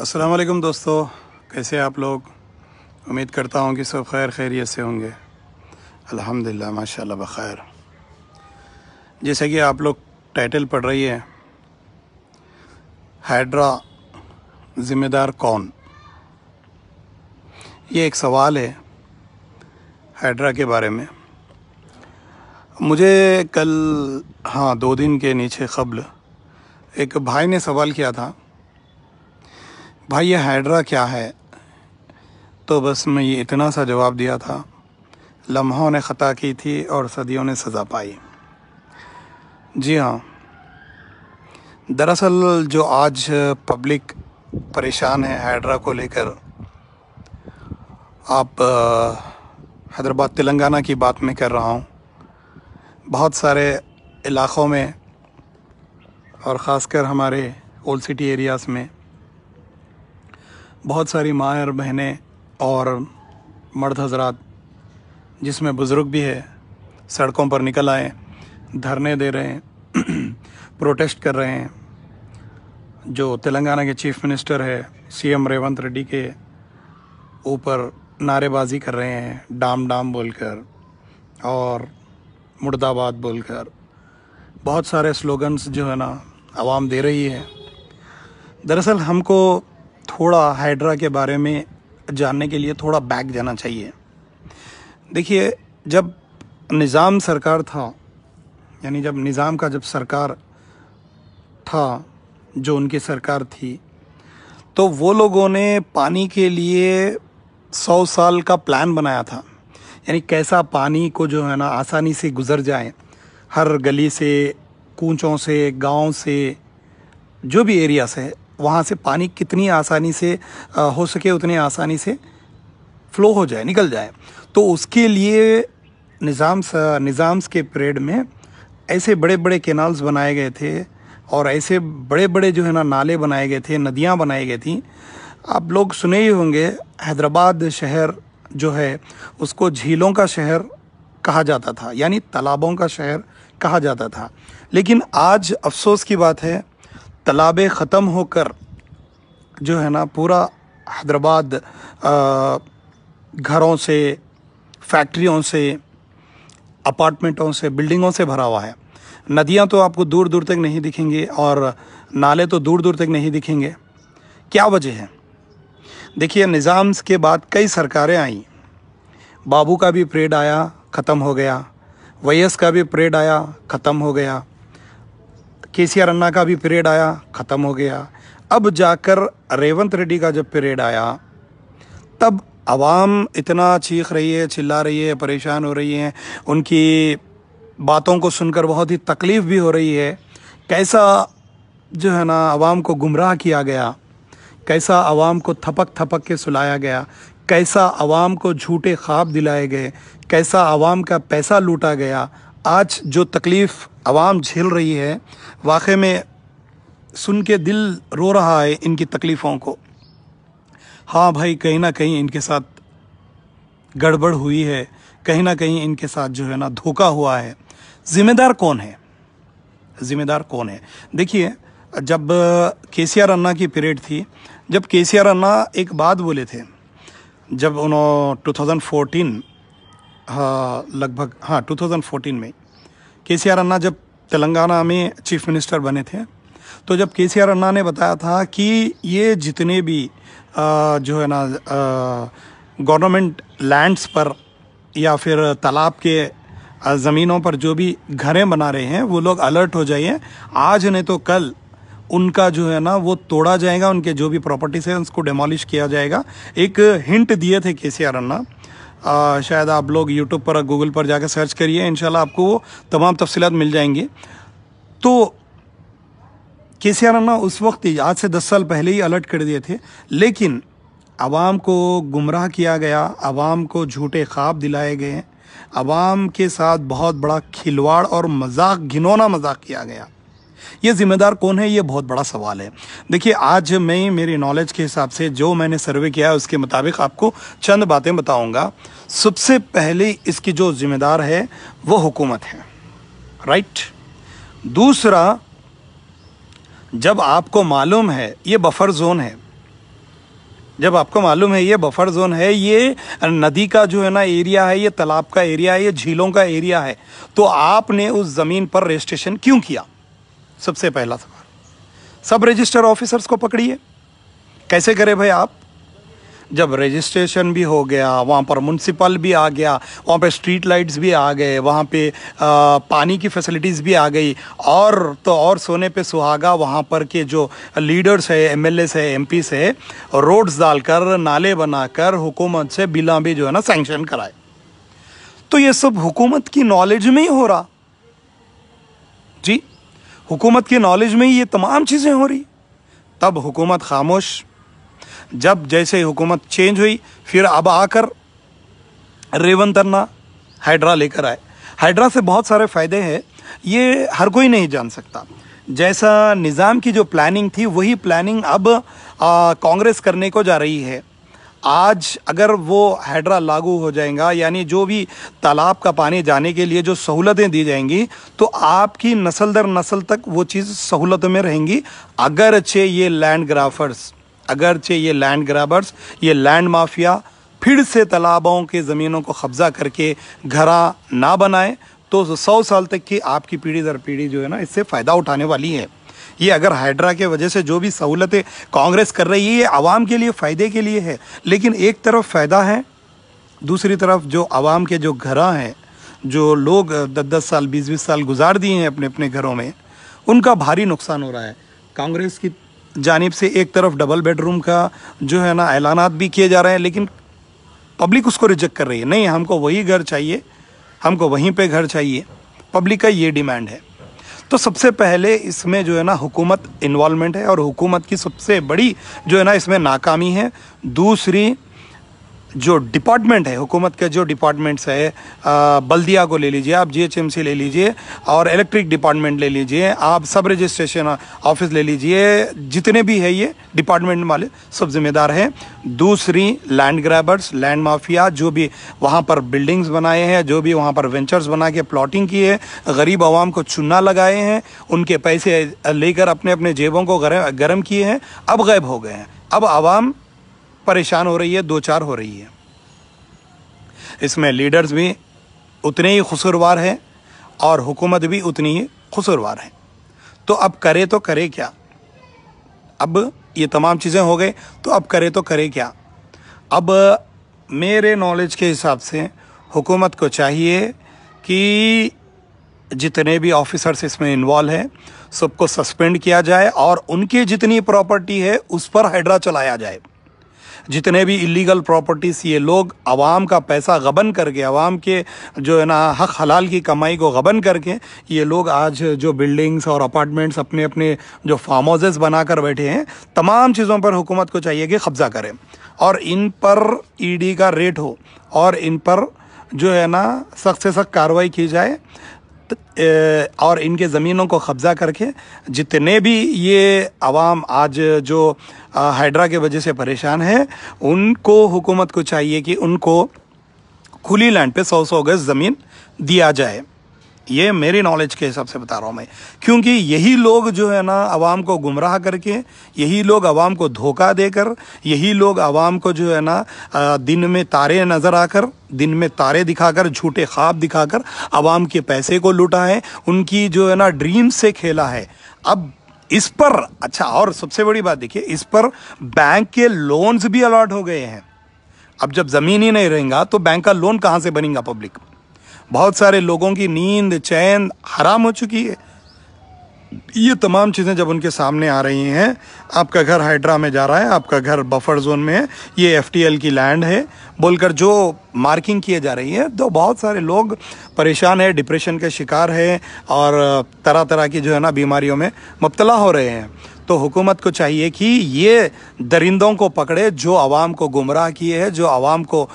अस्सलाम वालेकुम दोस्तों कैसे आप लोग उम्मीद करता हूँ कि सब खैर खैरियत से होंगे अल्हम्दुलिल्लाह माशाल्लाह बखैर जैसे कि आप लोग टाइटल पढ़ रही है हाइड्रा ज़िम्मेदार कौन ये एक सवाल है हाइड्रा के बारे में मुझे कल हाँ दो दिन के नीचे कबल एक भाई ने सवाल किया था भाई ये हाइड्रा क्या है तो बस मैं ये इतना सा जवाब दिया था लम्हों ने ख़ता की थी और सदियों ने सज़ा पाई जी हाँ दरअसल जो आज पब्लिक परेशान है हाइड्रा को लेकर आप हैदराबाद तेलंगाना की बात में कर रहा हूँ बहुत सारे इलाक़ों में और ख़ासकर हमारे ओल्ड सिटी एरियाज़ में बहुत सारी माएँ और बहनें और मर्द हजरात जिसमें बुज़ुर्ग भी है सड़कों पर निकल आए धरने दे रहे हैं प्रोटेस्ट कर रहे हैं जो तेलंगाना के चीफ मिनिस्टर है सीएम रेवंत रेड्डी के ऊपर नारेबाजी कर रहे हैं डाम डाम बोलकर और मुर्दाबाद बोलकर बहुत सारे स्लोगन्स जो है ना आवाम दे रही है दरअसल हमको थोड़ा हाइड्रा के बारे में जानने के लिए थोड़ा बैक जाना चाहिए देखिए जब निज़ाम सरकार था यानी जब निज़ाम का जब सरकार था जो उनकी सरकार थी तो वो लोगों ने पानी के लिए सौ साल का प्लान बनाया था यानी कैसा पानी को जो है ना आसानी से गुजर जाए हर गली से कूचों से गांव से जो भी एरिया से वहाँ से पानी कितनी आसानी से हो सके उतने आसानी से फ्लो हो जाए निकल जाए तो उसके लिए निज़ाम निज़ाम्स के परेड में ऐसे बड़े बड़े कैनाल्स बनाए गए थे और ऐसे बड़े बड़े जो है ना नाले बनाए गए थे नदियाँ बनाई गई थी आप लोग सुने ही होंगे हैदराबाद शहर जो है उसको झीलों का शहर कहा जाता था यानी तालाबों का शहर कहा जाता था लेकिन आज अफसोस की बात है तालाबें ख़त्म होकर जो है ना पूरा हैदराबाद घरों से फैक्ट्रियों से अपार्टमेंटों से बिल्डिंगों से भरा हुआ है नदियां तो आपको दूर दूर तक नहीं दिखेंगी और नाले तो दूर दूर तक नहीं दिखेंगे क्या वजह है देखिए निज़ाम के बाद कई सरकारें आईं बाबू का भी परेड आया ख़त्म हो गया वैस का भी परेड आया ख़त्म हो गया के सी आर अन्ना का भी पीरियड आया ख़त्म हो गया अब जाकर रेवंत रेड्डी का जब पीरियड आया तब आवाम इतना चीख रही है चिल्ला रही है परेशान हो रही है उनकी बातों को सुनकर बहुत ही तकलीफ़ भी हो रही है कैसा जो है ना आवाम को गुमराह किया गया कैसा आवाम को थपक थपक के सुलाया गया कैसा आवाम को झूठे ख्वाब दिलाए गए कैसा आवाम का पैसा लूटा गया आज जो तकलीफ़ आवाम झेल रही है वाक़े में सुन के दिल रो रहा है इनकी तकलीफ़ों को हाँ भाई कहीं ना कहीं इनके साथ गड़बड़ हुई है कहीं ना कहीं इनके साथ जो है ना धोखा हुआ है जिम्मेदार कौन है जिम्मेदार कौन है देखिए जब के सी आर अन्ना की पीरियड थी जब के सी आर अन्ना एक बात बोले थे जब उन्होंने 2014 हाँ, लगभग हाँ 2014 में के सी आर अन्ना जब तेलंगाना में चीफ मिनिस्टर बने थे तो जब के सी आर अन्ना ने बताया था कि ये जितने भी आ, जो है ना गवर्नमेंट लैंड्स पर या फिर तालाब के ज़मीनों पर जो भी घरें बना रहे हैं वो लोग अलर्ट हो जाइए आज नहीं तो कल उनका जो है ना वो तोड़ा जाएगा उनके जो भी प्रॉपर्टीज हैं उसको डेमोलिश किया जाएगा एक हिंट दिए थे के सी आर अन्ना आ, शायद आप लोग यूट्यूब पर गूगल पर जाकर सर्च करिए इन आपको वो तमाम तफसीत मिल जाएंगी तो के सी आर अन्ना उस वक्त ही आज से दस साल पहले ही अलर्ट कर दिए थे लेकिन आवाम को गुमराह किया गया आवाम को झूठे ख्वाब दिलाए गए आवाम के साथ बहुत बड़ा खिलवाड़ और मजाक घिनौना मजाक किया गया ये जिम्मेदार कौन है ये बहुत बड़ा सवाल है देखिए आज मैं मेरी नॉलेज के हिसाब से जो मैंने सर्वे किया है उसके मुताबिक आपको चंद बातें बताऊंगा सबसे पहले इसकी जो जिम्मेदार है वो हुकूमत है राइट दूसरा जब आपको मालूम है ये बफर जोन है जब आपको मालूम है ये बफर जोन है ये नदी का जो है ना एरिया है ये तालाब का एरिया है ये झीलों का एरिया है तो आपने उस ज़मीन पर रजिस्ट्रेशन क्यों किया सबसे पहला सवाल सब रजिस्टर ऑफिसर्स को पकड़िए कैसे करें भाई आप जब रजिस्ट्रेशन भी हो गया वहाँ पर म्यूनसिपल भी आ गया वहाँ पर स्ट्रीट लाइट्स भी आ गए वहाँ पे आ, पानी की फैसिलिटीज़ भी आ गई और तो और सोने पे सुहागा वहाँ पर के जो लीडर्स है एम एल है एम है रोड्स डालकर नाले बनाकर हुकूमत से बिला भी जो है ना सेंक्शन कराए तो ये सब हुकूमत की नॉलेज में ही हो रहा जी हुकूमत की नॉलेज में ही ये तमाम चीज़ें हो रही तब हुकूमत खामोश जब जैसे ही हुकूमत चेंज हुई फिर अब आकर रेवंतरना हाइड्रा लेकर आए हाइड्रा से बहुत सारे फ़ायदे हैं ये हर कोई नहीं जान सकता जैसा निज़ाम की जो प्लानिंग थी वही प्लानिंग अब कांग्रेस करने को जा रही है आज अगर वो हैड्रा लागू हो जाएगा यानी जो भी तालाब का पानी जाने के लिए जो सहूलतें दी जाएंगी तो आपकी नस्ल दर नस्ल तक वो चीज़ सहूलत में रहेंगी अगरचे ये लैंड ग्राफर्स अगरचे ये लैंड ग्राफर्स ये लैंड माफिया फिर से तालाबों के ज़मीनों को कब्ज़ा करके घरा ना बनाएं तो सौ साल तक की आपकी पीढ़ी दर पीढ़ी जो है ना इससे फ़ायदा उठाने वाली है ये अगर हाइड्रा के वजह से जो भी सहूलतें कांग्रेस कर रही है ये आवाम के लिए फ़ायदे के लिए है लेकिन एक तरफ फ़ायदा है दूसरी तरफ जो आवाम के जो घर हैं जो लोग दस दस साल बीस बीस साल गुजार दिए हैं अपने अपने घरों में उनका भारी नुकसान हो रहा है कांग्रेस की जानब से एक तरफ डबल बेडरूम का जो है ना ऐलान भी किए जा रहे हैं लेकिन पब्लिक उसको रिजेक्ट कर रही है नहीं हमको वही घर चाहिए हमको वहीं पे घर चाहिए पब्लिक का ये डिमांड है तो सबसे पहले इसमें जो है ना हुकूमत इन्वॉलमेंट है और हुकूमत की सबसे बड़ी जो है ना इसमें नाकामी है दूसरी जो डिपार्टमेंट है हुकूमत के जो डिपार्टमेंट्स है बल्दिया को ले लीजिए आप जीएचएमसी ले लीजिए और इलेक्ट्रिक डिपार्टमेंट ले लीजिए आप सब रजिस्ट्रेशन ऑफिस ले लीजिए जितने भी है ये डिपार्टमेंट वाले सब जिम्मेदार हैं दूसरी लैंड ग्रैबर्स लैंड माफिया जो भी वहाँ पर बिल्डिंग्स बनाए हैं जो भी वहाँ पर वेंचर्स बना के प्लॉटिंग की है गरीब आवाम को चुना लगाए हैं उनके पैसे लेकर अपने अपने जेबों को गर्म किए हैं अब गायब हो गए हैं अब आवाम परेशान हो रही है दो चार हो रही है इसमें लीडर्स भी उतने ही कसूरवार हैं और हुकूमत भी उतनी ही कसूरवार है तो अब करे तो करे क्या अब ये तमाम चीज़ें हो गए तो अब करे तो करे क्या अब मेरे नॉलेज के हिसाब से हुकूमत को चाहिए कि जितने भी ऑफिसर्स इसमें इन्वॉल्व हैं सबको सस्पेंड किया जाए और उनकी जितनी प्रॉपर्टी है उस पर हैड्रा चलाया जाए जितने भी इलीगल प्रॉपर्टीज़ ये लोग आवाम का पैसा गबन करके आवाम के जो है ना हक हलाल की कमाई को गबन करके ये लोग आज जो बिल्डिंग्स और अपार्टमेंट्स अपने अपने जो फार्म हाउसेस बना कर बैठे हैं तमाम चीज़ों पर हुकूमत को चाहिए कि कब्ज़ा करें और इन पर डी e का रेट हो और इन पर जो है ना सख्त से सख्त कार्रवाई की जाए और इनके ज़मीनों को कब्ज़ा करके जितने भी ये आवाम आज जो हाइड्रा के वजह से परेशान है उनको हुकूमत को चाहिए कि उनको खुली लैंड पे सौ सौ गज ज़मीन दिया जाए ये मेरे नॉलेज के हिसाब से बता रहा हूँ मैं क्योंकि यही लोग जो है ना आवाम को गुमराह करके यही लोग आवाम को धोखा देकर यही लोग आवाम को जो है ना दिन में तारे नज़र आकर दिन में तारे दिखाकर झूठे ख्वाब दिखाकर आवाम के पैसे को लूटा है उनकी जो है ना ड्रीम से खेला है अब इस पर अच्छा और सबसे बड़ी बात देखिए इस पर बैंक के लोन्स भी अलॉट हो गए हैं अब जब ज़मीन ही नहीं रहेगा तो बैंक का लोन कहाँ से बनेगा पब्लिक बहुत सारे लोगों की नींद चैन हराम हो चुकी है ये तमाम चीज़ें जब उनके सामने आ रही हैं आपका घर हाइड्रा में जा रहा है आपका घर बफर जोन में है ये एफ की लैंड है बोलकर जो मार्किंग किए जा रही है तो बहुत सारे लोग परेशान है डिप्रेशन के शिकार है और तरह तरह की जो है ना बीमारियों में मुबतला हो रहे हैं तो हुकूमत को चाहिए कि ये दरिंदों को पकड़े जो आवाम को गुमराह किए हैं जो आवाम को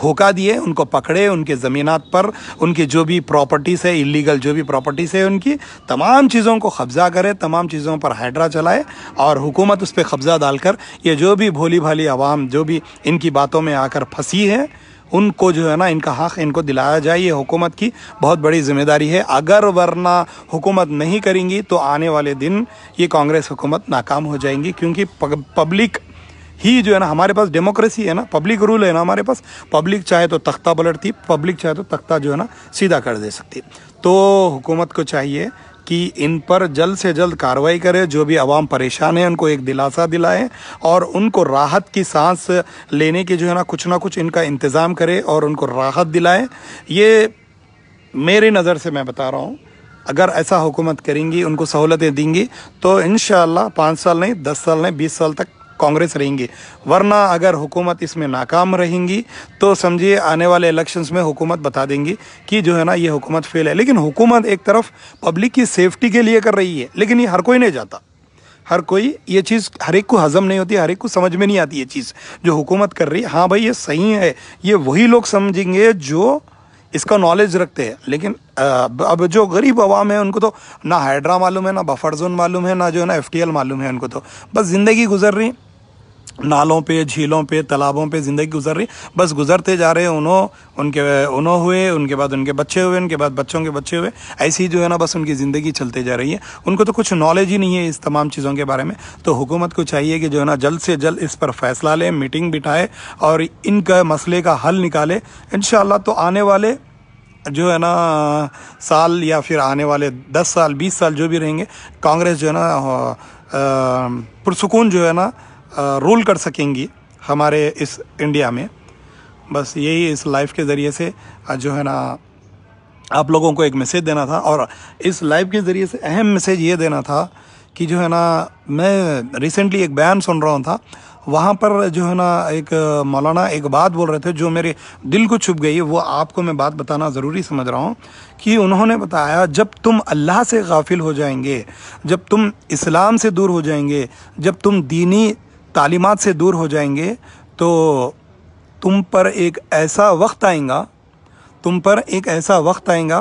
धोखा दिए उनको पकड़े उनके ज़मीन पर उनकी जो भी प्रॉपर्टीज़ है इलीगल जो भी प्रॉपर्टीज़ है उनकी तमाम चीज़ों को कब्ज़ा करे तमाम चीज़ों पर हाइड्रा चलाए और हुकूमत उस पर कब्ज़ा डालकर ये जो भी भोली भाली आवाम जो भी इनकी बातों में आकर फंसी है उनको जो है ना इनका हक इनको दिलाया जाए ये हुकूमत की बहुत बड़ी जिम्मेदारी है अगर वरना हुकूमत नहीं करेंगी तो आने वाले दिन ये कांग्रेस हुकूमत नाकाम हो जाएंगी क्योंकि पब्लिक ही जो है ना हमारे पास डेमोक्रेसी है ना पब्लिक रूल है ना हमारे पास पब्लिक चाहे तो तख्ता पलटती पब्लिक चाहे तो तख्ता जो है ना सीधा कर दे सकती तो हुकूमत को चाहिए कि इन पर जल्द से जल्द कार्रवाई करे जो भी आवाम परेशान है उनको एक दिलासा दिलाए और उनको राहत की सांस लेने की जो है ना कुछ ना कुछ इनका इंतज़ाम करे और उनको राहत दिलाए ये मेरी नज़र से मैं बता रहा हूँ अगर ऐसा हुकूमत करेंगी उनको सहूलतें देंगी तो इन शाँच साल नहीं दस साल नहीं बीस साल तक कांग्रेस रहेंगी वरना अगर हुकूमत इसमें नाकाम रहेंगी तो समझिए आने वाले इलेक्शंस में हुकूमत बता देंगी कि जो है ना ये हुकूमत फेल है लेकिन हुकूमत एक तरफ पब्लिक की सेफ्टी के लिए कर रही है लेकिन ये हर कोई नहीं जाता हर कोई ये चीज़ हर एक को हज़म नहीं होती हर एक को समझ में नहीं आती ये चीज़ जो हुकूमत कर रही है हाँ भाई ये सही है ये वही लोग समझेंगे जो इसका नॉलेज रखते हैं लेकिन अब जो गरीब आवाम है उनको तो ना हाइड्रा मालूम है ना बफर जोन मालूम है ना जो है ना एफ मालूम है उनको तो बस ज़िंदगी गुजर रही नालों पे झीलों पे तालाबों पे ज़िंदगी गुजर रही बस गुजरते जा रहे उन्हों उनके उन्हों हुए उनके बाद उनके बच्चे हुए उनके बाद बच्चों के बच्चे हुए ऐसी ही जो है ना बस उनकी ज़िंदगी चलते जा रही है उनको तो कुछ नॉलेज ही नहीं है इस तमाम चीज़ों के बारे में तो हुकूमत को चाहिए कि जो है ना जल्द से जल्द इस पर फैसला लें मीटिंग बिठाए और इनका मसले का हल निकाले इन तो आने वाले जो है ना साल या फिर आने वाले दस साल बीस साल जो भी रहेंगे कांग्रेस जो है ना पुरसकून जो है ना रूल कर सकेंगी हमारे इस इंडिया में बस यही इस लाइफ के ज़रिए से जो है ना आप लोगों को एक मैसेज देना था और इस लाइव के ज़रिए से अहम मैसेज ये देना था कि जो है ना मैं रिसेंटली एक बयान सुन रहा था वहाँ पर जो है ना एक मौलाना एक बात बोल रहे थे जो मेरे दिल को छुप गई वो आपको मैं बात बताना ज़रूरी समझ रहा हूँ कि उन्होंने बताया जब तुम अल्लाह से गाफिल हो जाएंगे जब तुम इस्लाम से दूर हो जाएंगे जब तुम दीनी तालीमत से दूर हो जाएंगे तो तुम पर एक ऐसा वक्त आएगा तुम पर एक ऐसा वक्त आएगा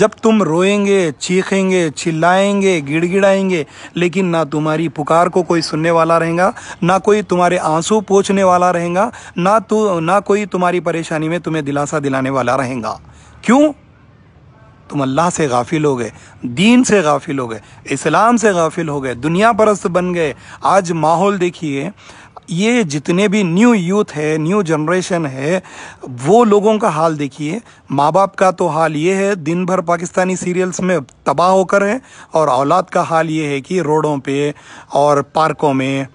जब तुम रोएंगे चीखेंगे चिल्लाएंगे गिड़गिड़ाएंगे लेकिन ना तुम्हारी पुकार को कोई सुनने वाला रहेगा ना कोई तुम्हारे आंसू पोछने वाला रहेगा ना तो ना कोई तुम्हारी परेशानी में तुम्हें दिलासा दिलाने वाला रहेगा क्यों तुम अल्लाह से गाफिल हो गए दीन से गाफिल हो गए इस्लाम से गाफिल हो गए दुनिया परस्त बन गए आज माहौल देखिए ये जितने भी न्यू यूथ है न्यू जनरेशन है वो लोगों का हाल देखिए माँ बाप का तो हाल ये है दिन भर पाकिस्तानी सीरियल्स में तबाह होकर है और औलाद का हाल ये है कि रोडों पे और पार्कों में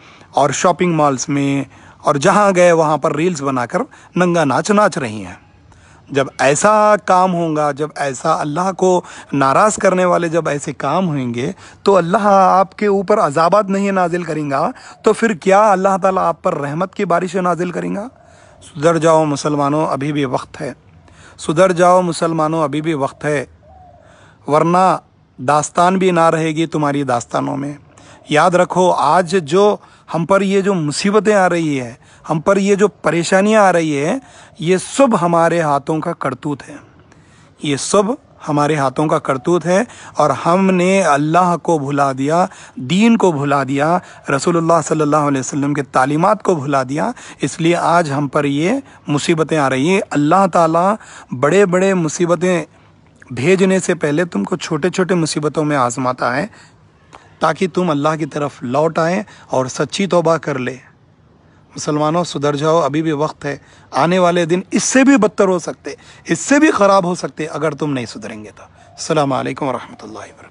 और शॉपिंग मॉल्स में और जहाँ गए वहाँ पर रील्स बनाकर नंगा नाच नाच रही हैं जब ऐसा काम होगा जब ऐसा अल्लाह को नाराज़ करने वाले जब ऐसे काम होंगे तो अल्लाह आपके ऊपर अजाबात नहीं नाजिल करेंगे तो फिर क्या अल्लाह ताला आप पर रहमत की बारिश नाजिल करेंगे सुधर जाओ मुसलमानों अभी भी वक्त है सुधर जाओ मुसलमानों अभी भी वक्त है वरना दास्तान भी ना रहेगी तुम्हारी दास्तानों में याद रखो आज जो हम पर ये जो मुसीबतें आ रही है हम पर ये जो परेशानियाँ आ रही है ये सब हमारे हाथों का करतूत है ये सब हमारे हाथों का करतूत है और हमने अल्लाह को भुला दिया दीन को भुला दिया रसूलुल्लाह सल्लल्लाहु अलैहि वसल्लम के तालीमात को भुला दिया इसलिए आज हम पर ये मुसीबतें आ रही हैं अल्लाह ताला बड़े बड़े मुसीबतें भेजने से पहले तुमको छोटे छोटे मुसीबतों में आजमाता है ताकि तुम अल्लाह की तरफ लौट आए और सच्ची तोबा कर ले मुसलमानों सुधर जाओ अभी भी वक्त है आने वाले दिन इससे भी बदतर हो सकते इससे भी ख़राब हो सकते अगर तुम नहीं सुधरेंगे तो अल्लाम वरहमल वर्क